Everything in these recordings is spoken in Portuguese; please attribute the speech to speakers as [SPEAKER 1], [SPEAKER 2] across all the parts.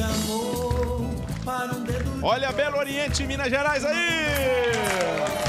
[SPEAKER 1] chamou para um dedo. Olha Belo Oriente, Minas Gerais aí!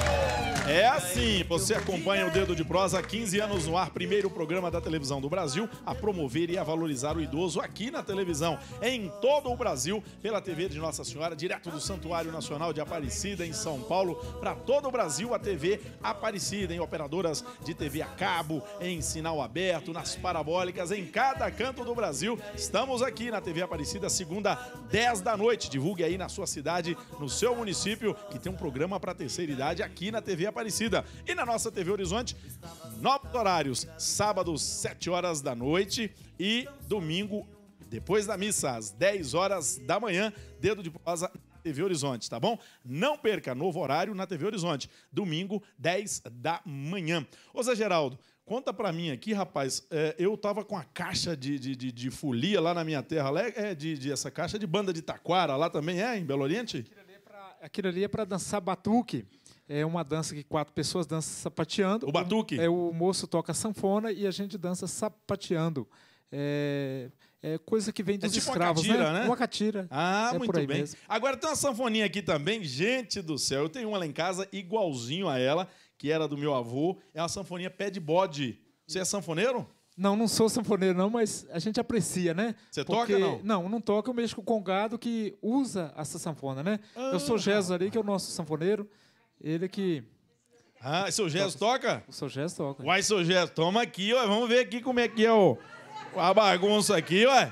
[SPEAKER 1] É assim, você acompanha o Dedo de Prosa há 15 anos no ar, primeiro programa da televisão do Brasil a promover e a valorizar o idoso aqui na televisão, em todo o Brasil, pela TV de Nossa Senhora, direto do Santuário Nacional de Aparecida, em São Paulo, para todo o Brasil, a TV Aparecida, em operadoras de TV a cabo, em sinal aberto, nas parabólicas, em cada canto do Brasil. Estamos aqui na TV Aparecida, segunda, 10 da noite. Divulgue aí na sua cidade, no seu município, que tem um programa para terceira idade aqui na TV Aparecida. Aparecida. E na nossa TV Horizonte, novos horários, sábado, 7 horas da noite e domingo, depois da missa, às 10 horas da manhã, dedo de prosa TV Horizonte, tá bom? Não perca, novo horário na TV Horizonte, domingo, 10 da manhã. Ô Zé Geraldo, conta pra mim aqui, rapaz, é, eu tava com a caixa de, de, de, de folia lá na minha terra, é de, de, essa caixa de banda de taquara lá também, é, em Belo Oriente? Aquilo ali é pra, aquilo ali é pra dançar batuque. É uma dança que quatro pessoas
[SPEAKER 2] dançam sapateando. O batuque? O, é, o moço toca sanfona e a gente dança sapateando.
[SPEAKER 1] É, é coisa que vem é dos é tipo escravos, uma catira, né? né? Uma
[SPEAKER 2] catira. Ah, é muito bem. Mesmo.
[SPEAKER 1] Agora tem uma sanfoninha aqui também, gente do céu. Eu tenho uma lá em casa igualzinho a ela, que era do meu avô. É uma sanfoninha pé de bode. Você é sanfoneiro?
[SPEAKER 2] Não, não sou sanfoneiro, não, mas a gente aprecia, né? Você Porque... toca não?
[SPEAKER 1] Não, não toca. Eu mexo com o congado que usa essa
[SPEAKER 2] sanfona, né? Ah. Eu sou ah, Jesus ali, que é o nosso sanfoneiro. Ele que. Ah, seu
[SPEAKER 1] Gesso toca? O seu Gesso toca. Uai, seu Gesso, toma aqui, ó. Vamos ver aqui como é que é o, a bagunça aqui, ué.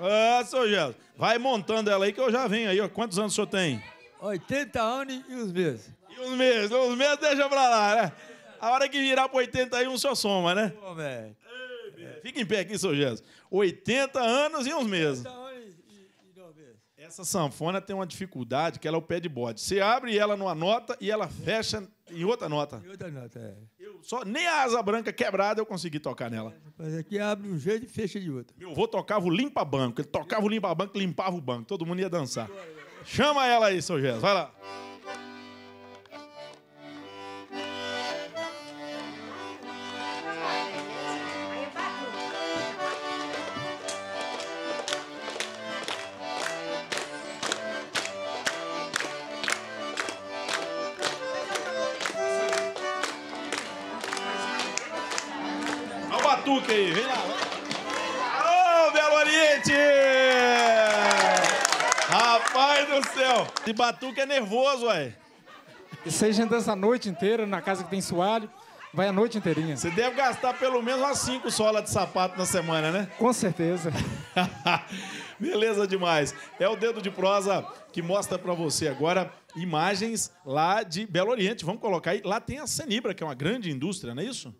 [SPEAKER 1] Ah, seu Gesso. Vai montando ela aí que eu já venho aí, ó. Quantos anos o senhor tem? 80 anos e uns meses. E uns meses, uns meses deixa pra lá, né? A hora que virar pro 81 só soma, né? Pô, velho. Fica em pé aqui, seu Gesso. 80 anos e uns meses. 80 essa sanfona tem uma dificuldade que ela é o pé de bode. Você abre ela numa nota e ela fecha em outra nota. Em
[SPEAKER 2] outra nota, é.
[SPEAKER 1] Eu só, nem a asa branca quebrada eu consegui tocar nela. Mas aqui abre um jeito e fecha de outra. Meu avô tocava o limpa-banco. Ele tocava o limpa-banco, limpava o banco. Todo mundo ia dançar. Chama ela aí, seu Jesus. Vai lá. batuque aí, vem lá. Ô, Belo Oriente! Rapaz do céu! Esse batuque é nervoso, ué. Vocês dançam a noite inteira na casa que tem sualho, Vai a noite inteirinha. Você deve gastar pelo menos umas cinco solas de sapato na semana, né? Com certeza. Beleza demais. É o Dedo de Prosa que mostra para você agora imagens lá de Belo Oriente. Vamos colocar aí. Lá tem a Cenibra, que é uma grande indústria, não é isso?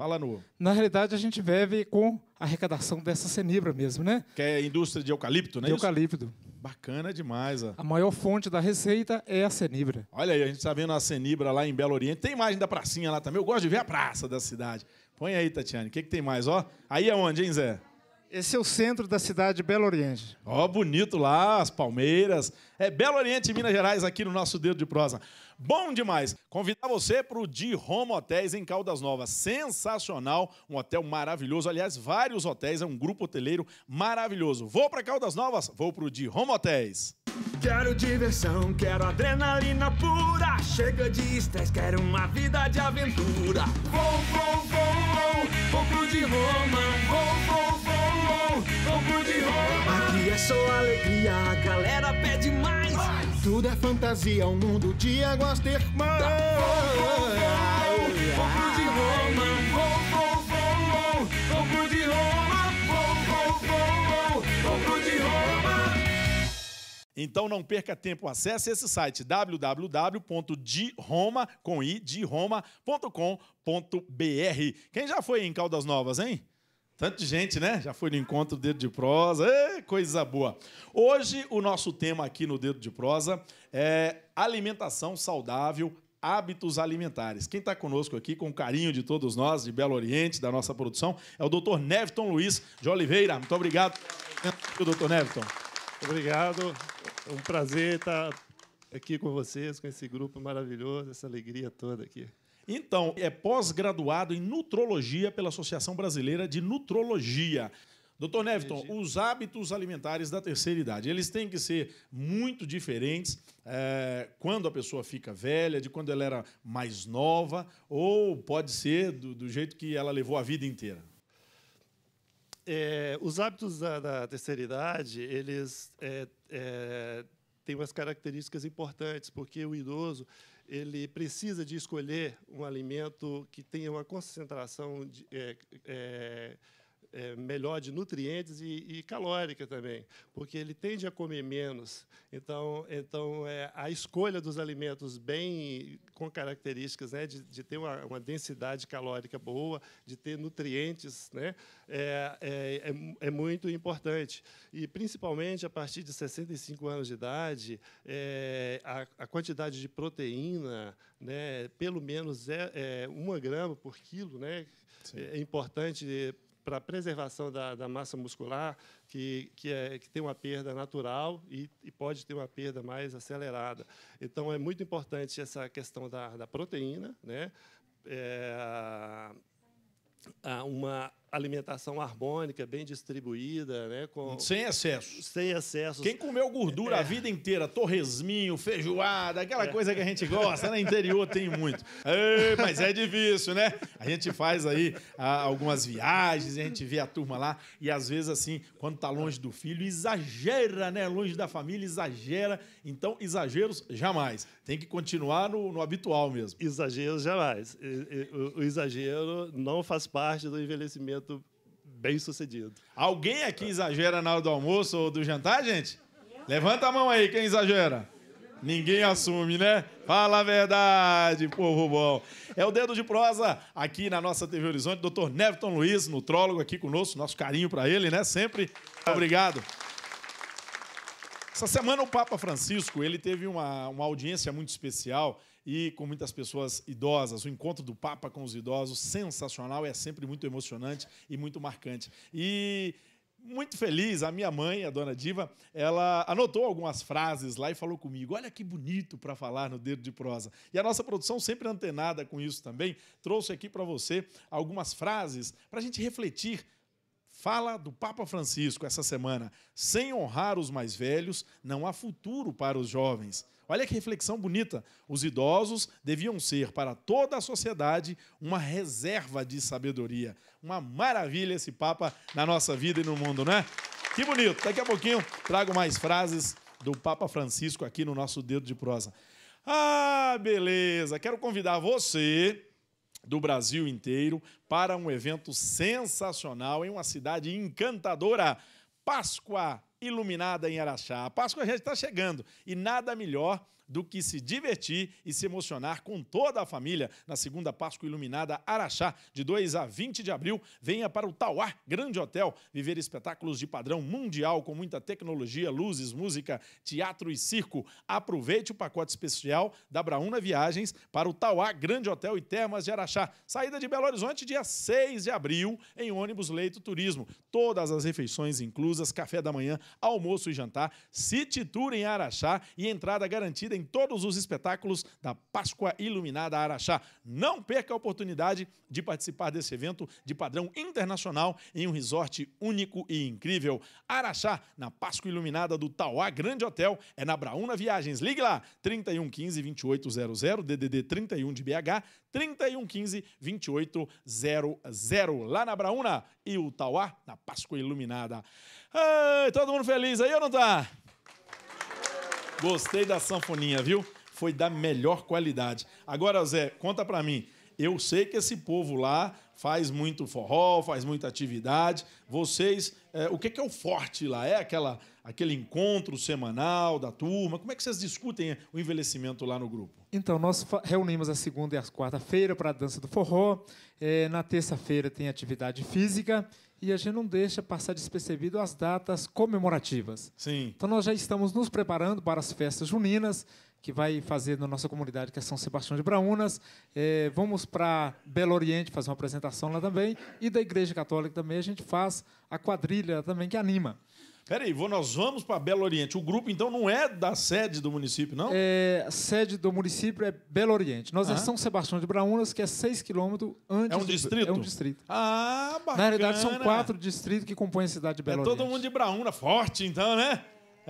[SPEAKER 1] Fala nu.
[SPEAKER 2] Na realidade, a gente vive com a arrecadação dessa cenibra mesmo, né?
[SPEAKER 1] Que é a indústria de eucalipto, né? De eucalipto. Bacana demais. Ó. A maior fonte da receita é a cenibra. Olha aí, a gente está vendo a cenibra lá em Belo Oriente. Tem imagem da pracinha lá também. Eu gosto de ver a praça da cidade. Põe aí, Tatiane. O que, que tem mais? Ó, aí é onde, hein, Zé? Esse é o centro da cidade de Belo Oriente. Ó, oh, bonito lá, as palmeiras. É Belo Oriente, Minas Gerais, aqui no nosso Dedo de Prosa. Bom demais! Convidar você para o De Home Hotéis em Caldas Novas. Sensacional, um hotel maravilhoso. Aliás, vários hotéis, é um grupo hoteleiro maravilhoso. Vou para Caldas Novas, vou para o De Home Hotéis. Quero diversão, quero adrenalina pura. Chega de estresse, quero uma vida de aventura. Vou, vou, vou, vou, vou pro De Roma. Vou,
[SPEAKER 2] vou papo de roupa. Aqui é só alegria, a galera pede mais. mais. Tudo é fantasia, um mundo de águas termais. Tá, de Roma. Oh, de Roma. de Roma.
[SPEAKER 1] Então não perca tempo, acesse esse site www.diroma.com.br. Quem já foi em Caldas Novas, hein? Tanta gente, né? Já foi no encontro Dedo de Prosa, Ei, coisa boa. Hoje, o nosso tema aqui no Dedo de Prosa é alimentação saudável, hábitos alimentares. Quem está conosco aqui, com carinho de todos nós, de Belo Oriente, da nossa produção, é o doutor Neviton Luiz de Oliveira. Muito obrigado, doutor Neviton.
[SPEAKER 3] Obrigado, é um
[SPEAKER 1] prazer estar aqui com vocês, com esse grupo maravilhoso, essa alegria toda aqui. Então, é pós-graduado em nutrologia pela Associação Brasileira de Nutrologia. Doutor Neviton, os hábitos alimentares da terceira idade, eles têm que ser muito diferentes é, quando a pessoa fica velha, de quando ela era mais nova, ou pode ser do, do jeito que ela levou a vida inteira?
[SPEAKER 3] É, os hábitos da, da, terceira idade, eles é, é têm umas características importantes, porque o idoso ele precisa de escolher um alimento que tenha uma concentração de, é, é, é, melhor de nutrientes e, e, calórica também, porque ele tende a comer menos. Então, então é, a escolha dos alimentos bem com características né, de, de ter uma, uma, densidade calórica boa, de ter nutrientes, né, é, é, é, é muito importante. E, principalmente, a partir de 65 anos de idade, é, a, a, quantidade de proteína, né, pelo menos é, é uma grama por quilo, né, é importante para a preservação da, da, massa muscular, que, que, é, que tem uma perda natural e, e, pode ter uma perda mais acelerada. Então, é muito importante essa questão da, da proteína, né? É, uma alimentação harmônica, bem distribuída,
[SPEAKER 1] né? Com... Sem excesso. Sem excesso. Quem comeu gordura é. a vida inteira, torresminho, feijoada, aquela é. coisa que a gente gosta, no né? interior tem muito. mas é difícil, né? A gente faz aí ah, algumas viagens, a gente vê a turma lá e às vezes assim, quando tá longe do filho, exagera, né? Longe da família, exagera. Então, exageros jamais. Tem que continuar no, no habitual mesmo. Exageros
[SPEAKER 3] jamais. O, o exagero não faz parte do envelhecimento momento bem
[SPEAKER 1] sucedido. Alguém aqui exagera na hora do almoço ou do jantar, gente? Levanta a mão aí, quem exagera? Ninguém assume, né? Fala a verdade, povo bom. É o Dedo de Prosa aqui na nossa TV Horizonte. Dr. Neverton Luiz, nutrólogo aqui conosco. Nosso carinho para ele, né? Sempre. Obrigado. Essa semana o Papa Francisco ele teve uma, uma audiência muito especial e com muitas pessoas idosas. O encontro do Papa com os idosos, sensacional, é sempre muito emocionante e muito marcante. E muito feliz, a minha mãe, a dona Diva, ela anotou algumas frases lá e falou comigo: Olha que bonito para falar no dedo de prosa. E a nossa produção, sempre antenada com isso também, trouxe aqui para você algumas frases para a gente refletir. Fala do Papa Francisco essa semana: sem honrar os mais velhos, não há futuro para os jovens. Olha que reflexão bonita. Os idosos deviam ser, para toda a sociedade, uma reserva de sabedoria. Uma maravilha esse Papa na nossa vida e no mundo, né? Que bonito. Daqui a pouquinho trago mais frases do Papa Francisco aqui no nosso Dedo de Prosa. Ah, beleza! Quero convidar você do Brasil inteiro para um evento sensacional em uma cidade encantadora. Páscoa iluminada em Araxá. A Páscoa já está chegando e nada melhor do que se divertir e se emocionar com toda a família. Na segunda Páscoa Iluminada Araxá, de 2 a 20 de abril, venha para o Tauá Grande Hotel viver espetáculos de padrão mundial com muita tecnologia, luzes, música, teatro e circo. Aproveite o pacote especial da Brauna Viagens para o Tauá Grande Hotel e Termas de Araxá. Saída de Belo Horizonte, dia 6 de abril, em ônibus Leito Turismo. Todas as refeições inclusas, café da manhã, almoço e jantar. Se titurem em Araxá e entrada garantida em em todos os espetáculos da Páscoa Iluminada Araxá. Não perca a oportunidade de participar desse evento de padrão internacional em um resort único e incrível. Araxá, na Páscoa Iluminada do Tauá Grande Hotel, é na Braúna Viagens. Ligue lá, 3115 2800, DDD 31 de BH, 3115 2800, lá na Braúna e o Tauá, na Páscoa Iluminada. Ai, todo mundo feliz aí ou não tá? Gostei da sanfoninha, viu? Foi da melhor qualidade. Agora, Zé, conta para mim. Eu sei que esse povo lá faz muito forró, faz muita atividade. Vocês, é, o que é, que é o forte lá? É aquela, aquele encontro semanal da turma? Como é que vocês discutem o envelhecimento lá no grupo?
[SPEAKER 2] Então, nós reunimos a segunda e a quarta-feira para a dança do forró. É, na terça-feira tem atividade física e a gente não deixa passar despercebido as datas comemorativas. Sim. Então nós já estamos nos preparando para as festas juninas que vai fazer na nossa comunidade, que é São Sebastião de Braúnas. É, vamos para Belo Oriente fazer uma apresentação lá também. E da Igreja Católica também a gente faz a quadrilha também que anima.
[SPEAKER 1] Peraí, nós vamos para Belo Oriente. O grupo, então, não é da sede do município, não? É, a sede do município é Belo Oriente. Nós ah. é São
[SPEAKER 2] Sebastião de Braunas, que é 6 quilômetros antes... É um distrito? Do... É um distrito.
[SPEAKER 1] Ah, bacana. Na realidade, são quatro
[SPEAKER 2] distritos que compõem a cidade de é Belo é Oriente. todo
[SPEAKER 1] mundo de Brauna, forte, então, né?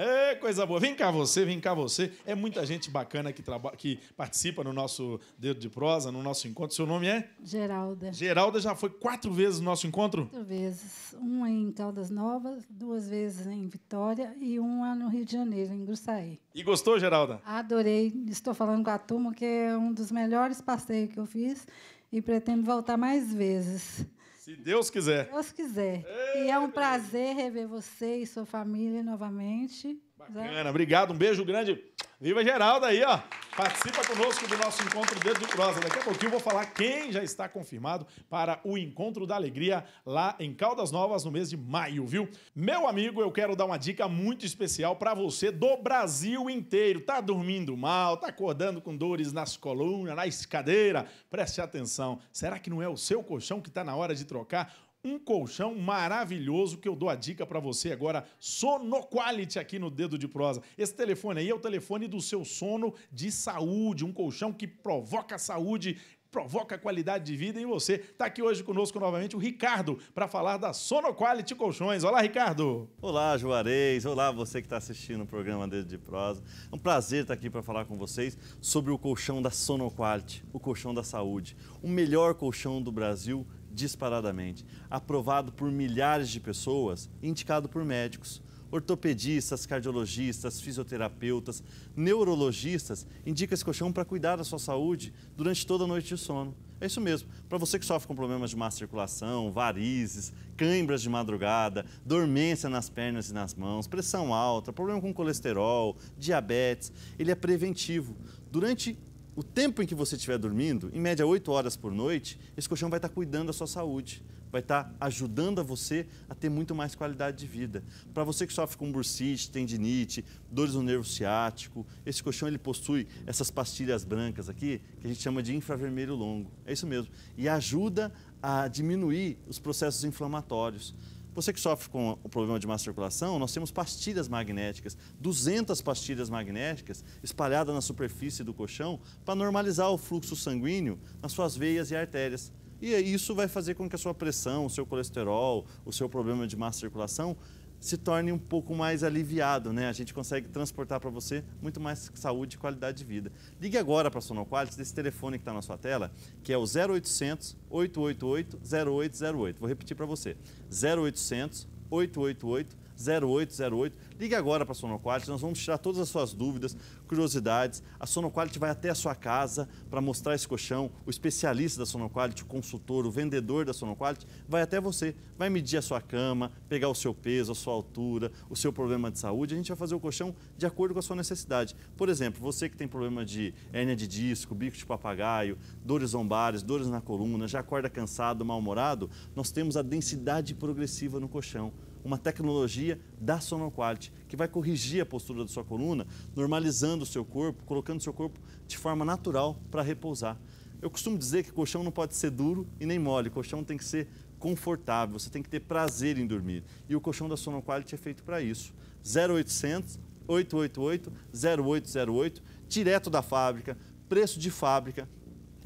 [SPEAKER 1] É, coisa boa. Vem cá você, vem cá você. É muita gente bacana que, traba... que participa no nosso Dedo de Prosa, no nosso encontro. Seu nome é?
[SPEAKER 3] Geralda.
[SPEAKER 1] Geralda já foi quatro vezes no nosso encontro?
[SPEAKER 3] Quatro vezes. Uma em Caldas Novas, duas vezes em Vitória e uma no Rio de Janeiro, em Gruçaí.
[SPEAKER 1] E gostou, Geralda?
[SPEAKER 3] Adorei. Estou falando com a turma que é um dos melhores passeios que eu fiz e pretendo voltar mais vezes.
[SPEAKER 1] Se Deus quiser. Se
[SPEAKER 3] Deus quiser. Ei, e é um prazer rever você e sua família novamente. Bacana,
[SPEAKER 1] obrigado. Um beijo grande. Viva Geraldo aí, ó. Participa conosco do nosso encontro Dedo de Prosa. Daqui a pouquinho eu vou falar quem já está confirmado para o Encontro da Alegria lá em Caldas Novas no mês de maio, viu? Meu amigo, eu quero dar uma dica muito especial para você do Brasil inteiro. Tá dormindo mal, tá acordando com dores nas colunas, na escadeira? Preste atenção. Será que não é o seu colchão que está na hora de trocar? um colchão maravilhoso que eu dou a dica para você agora, Sono Quality aqui no Dedo de Prosa. Esse telefone aí é o telefone do seu sono de saúde, um colchão que provoca saúde provoca qualidade de vida em você. Está aqui hoje conosco novamente o Ricardo para falar da Sono Quality Colchões. Olá, Ricardo.
[SPEAKER 4] Olá, Juarez. Olá, você que está assistindo o programa Dedo de Prosa. É um prazer estar tá aqui para falar com vocês sobre o colchão da Sono Quality, o colchão da saúde, o melhor colchão do Brasil disparadamente, aprovado por milhares de pessoas, indicado por médicos. Ortopedistas, cardiologistas, fisioterapeutas, neurologistas indica esse colchão para cuidar da sua saúde durante toda a noite de sono. É isso mesmo. Para você que sofre com problemas de má circulação, varizes, câimbras de madrugada, dormência nas pernas e nas mãos, pressão alta, problema com colesterol, diabetes, ele é preventivo. Durante o tempo em que você estiver dormindo, em média 8 horas por noite, esse colchão vai estar cuidando da sua saúde, vai estar ajudando a você a ter muito mais qualidade de vida. Para você que sofre com bursite, tendinite, dores no nervo ciático, esse colchão ele possui essas pastilhas brancas aqui, que a gente chama de infravermelho longo. É isso mesmo. E ajuda a diminuir os processos inflamatórios. Você que sofre com o problema de má circulação, nós temos pastilhas magnéticas, 200 pastilhas magnéticas espalhadas na superfície do colchão para normalizar o fluxo sanguíneo nas suas veias e artérias. E isso vai fazer com que a sua pressão, o seu colesterol, o seu problema de má circulação se torne um pouco mais aliviado, né? A gente consegue transportar para você muito mais saúde e qualidade de vida. Ligue agora para a Sonoquality desse telefone que está na sua tela, que é o 0800 888 0808. Vou repetir para você, 0800 888 0808. Ligue agora para a Sonoquality, nós vamos tirar todas as suas dúvidas, curiosidades. A Sonoquality vai até a sua casa para mostrar esse colchão. O especialista da Sonoquality, o consultor, o vendedor da Sonoquality, vai até você, vai medir a sua cama, pegar o seu peso, a sua altura, o seu problema de saúde. A gente vai fazer o colchão de acordo com a sua necessidade. Por exemplo, você que tem problema de hérnia de disco, bico de papagaio, dores lombares, dores na coluna, já acorda cansado, mal-humorado, nós temos a densidade progressiva no colchão uma tecnologia da Sonoquality, que vai corrigir a postura da sua coluna, normalizando o seu corpo, colocando o seu corpo de forma natural para repousar. Eu costumo dizer que colchão não pode ser duro e nem mole, colchão tem que ser confortável, você tem que ter prazer em dormir. E o colchão da Sonoquality é feito para isso. 0800 888 0808, direto da fábrica, preço de fábrica,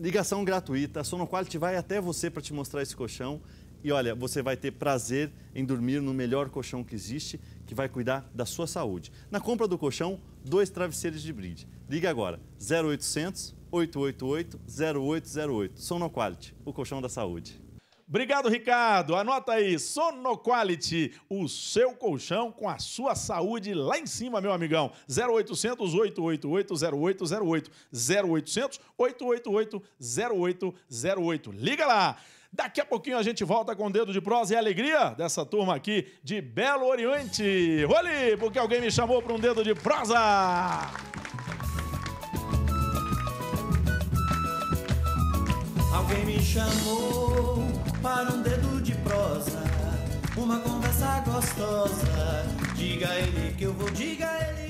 [SPEAKER 4] ligação gratuita. A Sonoquality vai até você para te mostrar esse colchão e olha, você vai ter prazer em dormir no melhor colchão que existe, que vai cuidar da sua saúde. Na compra do colchão, dois travesseiros de brinde. Ligue agora, 0800 888 0808.
[SPEAKER 1] Quality, o colchão da saúde. Obrigado, Ricardo. Anota aí, Quality, o seu colchão com a sua saúde lá em cima, meu amigão. 0800 888 0808 0800 888 0808. Liga lá. Daqui a pouquinho a gente volta com o dedo de prosa e alegria dessa turma aqui de Belo Oriente. Olhe, porque alguém me chamou para um dedo de prosa.
[SPEAKER 4] Alguém me chamou para um dedo de prosa, uma conversa gostosa. Diga ele que eu vou, diga ele.